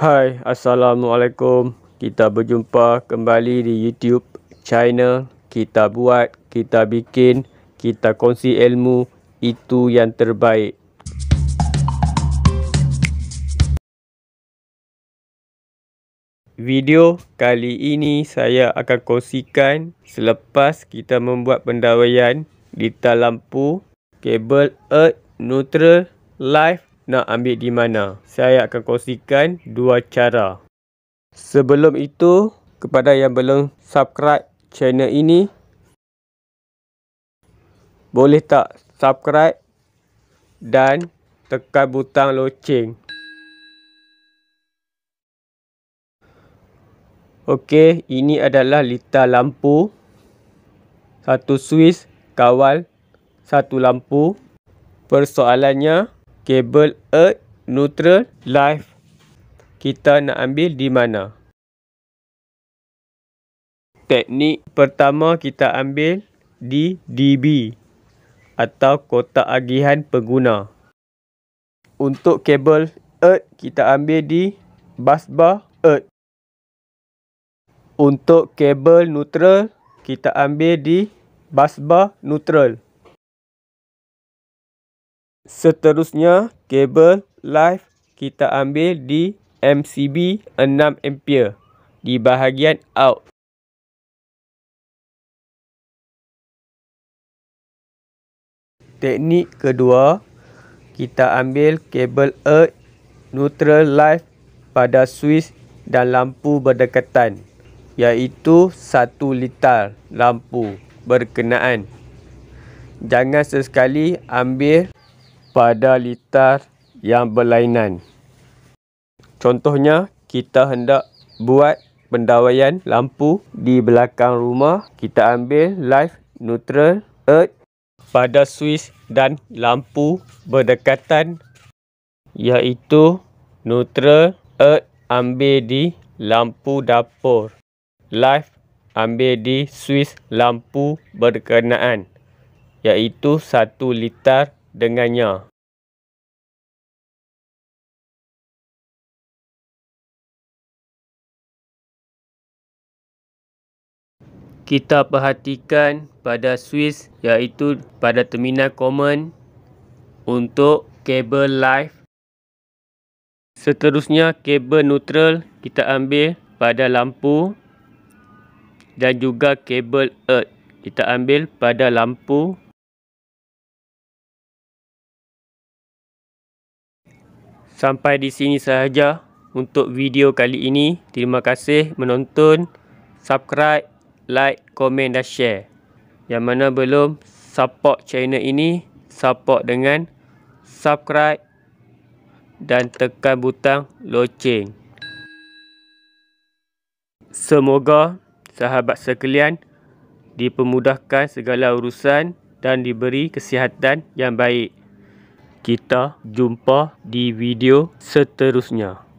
Hai, Assalamualaikum. Kita berjumpa kembali di YouTube channel Kita Buat, Kita Bikin, Kita Kongsi Ilmu, Itu Yang Terbaik. Video kali ini saya akan kongsikan selepas kita membuat pendawaian di lampu kabel earth neutral live nak ambil di mana. Saya akan kongsikan dua cara. Sebelum itu, kepada yang belum subscribe channel ini, boleh tak subscribe dan tekan butang loceng. Okey, ini adalah litar lampu. Satu Swiss kawal satu lampu. Persoalannya, Cable Earth Neutral Life kita nak ambil di mana? Teknik pertama kita ambil di DB atau kotak agihan pengguna. Untuk kabel earth kita ambil di busbar earth. Untuk kabel neutral kita ambil di busbar neutral. Seterusnya, kabel live kita ambil di MCB 6 ampere di bahagian out. Teknik kedua, kita ambil kabel earth neutral live pada switch dan lampu berdekatan iaitu satu litar lampu berkenaan. Jangan sesekali ambil pada litar yang berlainan. Contohnya, kita hendak buat pendawaian lampu di belakang rumah. Kita ambil live neutral earth pada switch dan lampu berdekatan iaitu neutral earth ambil di lampu dapur. Live ambil di switch lampu berkenaan iaitu satu liter dengannya. Kita perhatikan pada Swiss iaitu pada terminal common untuk kabel live. Seterusnya kabel neutral kita ambil pada lampu dan juga kabel earth kita ambil pada lampu sampai di sini sahaja untuk video kali ini. Terima kasih menonton, subscribe, like, komen dan share. Yang mana belum support channel ini, support dengan subscribe dan tekan butang loceng. Semoga sahabat sekalian dipermudahkan segala urusan dan diberi kesihatan yang baik kita jumpa di video seterusnya.